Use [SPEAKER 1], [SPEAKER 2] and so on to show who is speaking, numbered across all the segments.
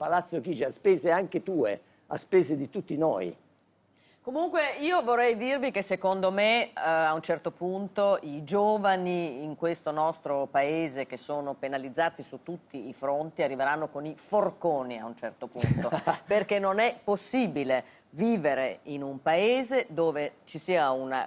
[SPEAKER 1] Palazzo Chigi a spese anche tue, a spese di tutti noi.
[SPEAKER 2] Comunque io vorrei dirvi che secondo me eh, a un certo punto i giovani in questo nostro paese che sono penalizzati su tutti i fronti arriveranno con i forconi a un certo punto perché non è possibile vivere in un paese dove ci sia una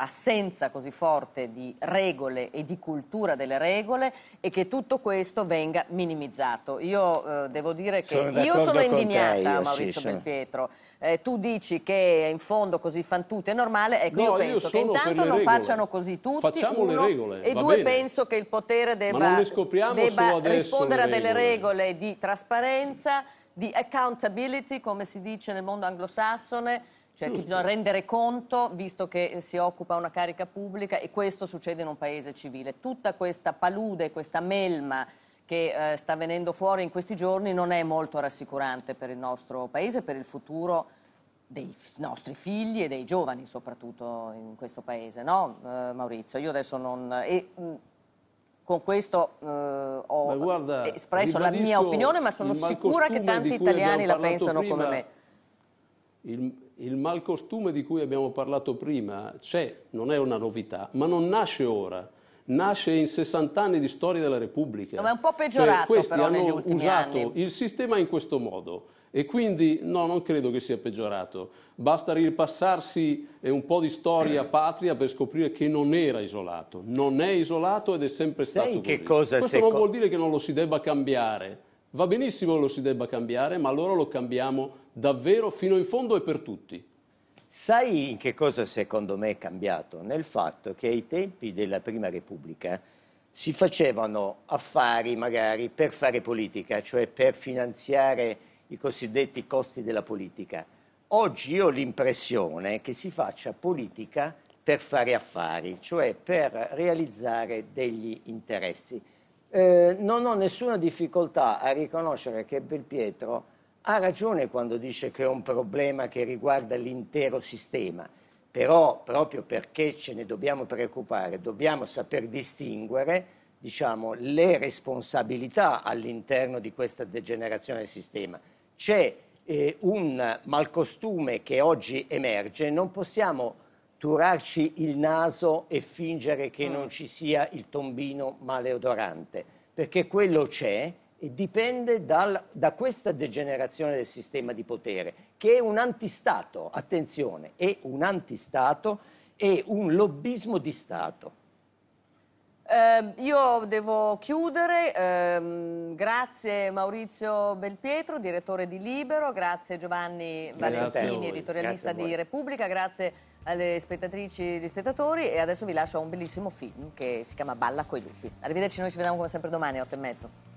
[SPEAKER 2] assenza così forte di regole e di cultura delle regole e che tutto questo venga minimizzato. Io eh, devo dire che sono io sono indignata, te, Maurizio sì, Belpietro. Eh, tu dici che in fondo così fan tutto è normale, ecco no, io penso io che intanto non facciano così tutti, Facciamo uno, le regole, e due bene. penso che il potere debba, debba rispondere a delle regole di trasparenza, di accountability, come si dice nel mondo anglosassone, cioè che bisogna rendere conto, visto che si occupa una carica pubblica, e questo succede in un paese civile. Tutta questa palude, questa melma che eh, sta venendo fuori in questi giorni non è molto rassicurante per il nostro paese, per il futuro dei nostri figli e dei giovani soprattutto in questo paese, no eh, Maurizio? Io adesso non... E, mm, con questo eh, ho guarda, espresso la mia opinione, ma sono sicura che tanti italiani la pensano prima... come me.
[SPEAKER 3] Il, il malcostume di cui abbiamo parlato prima c'è, non è una novità, ma non nasce ora. Nasce in 60 anni di storia della Repubblica. No, ma è un po'
[SPEAKER 2] cioè, peggiorato cioè, questi però hanno usato anni.
[SPEAKER 3] il sistema in questo modo. E quindi no, non credo che sia peggiorato. Basta ripassarsi eh, un po' di storia patria per scoprire che non era isolato. Non è isolato ed è sempre Sai stato che così. Cosa Questo non co vuol dire che non lo si debba cambiare Va benissimo lo si debba cambiare, ma allora lo cambiamo davvero fino in fondo e per tutti. Sai in che cosa secondo me è cambiato? Nel fatto che ai tempi della Prima Repubblica
[SPEAKER 1] si facevano affari magari per fare politica, cioè per finanziare i cosiddetti costi della politica. Oggi ho l'impressione che si faccia politica per fare affari, cioè per realizzare degli interessi. Eh, non ho nessuna difficoltà a riconoscere che Belpietro ha ragione quando dice che è un problema che riguarda l'intero sistema, però proprio perché ce ne dobbiamo preoccupare dobbiamo saper distinguere diciamo, le responsabilità all'interno di questa degenerazione del sistema. C'è eh, un malcostume che oggi emerge, non possiamo turarci il naso e fingere che mm. non ci sia il tombino maleodorante, perché quello c'è e dipende dal, da questa degenerazione del sistema di potere, che è un antistato, attenzione, è un antistato è un lobbismo di Stato.
[SPEAKER 2] Eh, io devo chiudere, ehm, grazie Maurizio Belpietro, direttore di Libero, grazie Giovanni Valentini, editorialista di Repubblica, grazie alle spettatrici e agli spettatori e adesso vi lascio a un bellissimo film che si chiama Balla coi lupi. Arrivederci, noi ci vediamo come sempre domani alle 8 e mezzo.